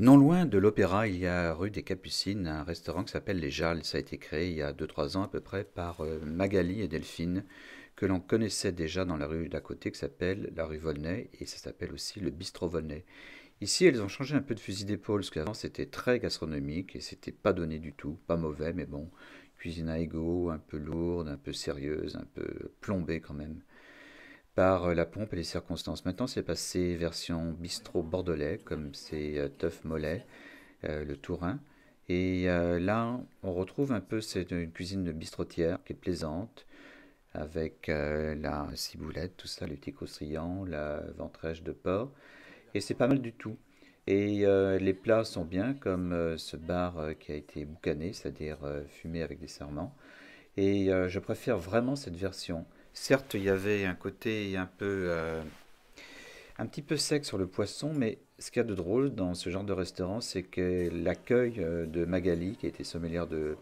Non loin de l'Opéra, il y a rue des Capucines un restaurant qui s'appelle Les Jalles. Ça a été créé il y a 2-3 ans à peu près par euh, Magali et Delphine, que l'on connaissait déjà dans la rue d'à côté qui s'appelle la rue Volnay et ça s'appelle aussi le Bistrot Volnay. Ici, elles ont changé un peu de fusil d'épaule, parce qu'avant c'était très gastronomique et c'était pas donné du tout, pas mauvais, mais bon, cuisine à égaux, un peu lourde, un peu sérieuse, un peu plombée quand même par euh, la pompe et les circonstances. Maintenant, c'est passé version bistrot bordelais, comme c'est euh, Teuf Mollet, euh, le Tourin. Et là, on retrouve un peu cette cuisine de bistrotière qui est plaisante, avec la ciboulette, tout ça, le petit croustillant, la ventrèche de porc. Et c'est pas mal du tout. Et les plats sont bien, comme ce bar qui a été boucané, c'est-à-dire fumé avec des serments. Et je préfère vraiment cette version. Certes, il y avait un côté un peu. Euh, un petit peu sec sur le poisson, mais ce qu'il y a de drôle dans ce genre de restaurant, c'est que l'accueil euh, de Magali, qui a été sommelière de,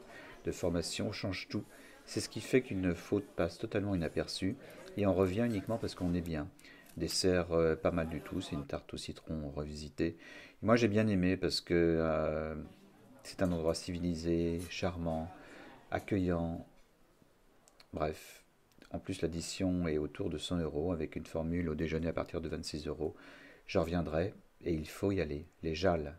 formation, change tout. C'est ce qui fait qu'une faute passe totalement inaperçue et on revient uniquement parce qu'on est bien. Dessert euh, pas mal du tout, c'est une tarte au citron revisitée. moi j'ai bien aimé parce que c'est un endroit civilisé, charmant, accueillant. Bref, en plus, l'addition est autour de 100 euros avec une formule au déjeuner à partir de 26 euros. J'en reviendrai et il faut y aller. Les jales.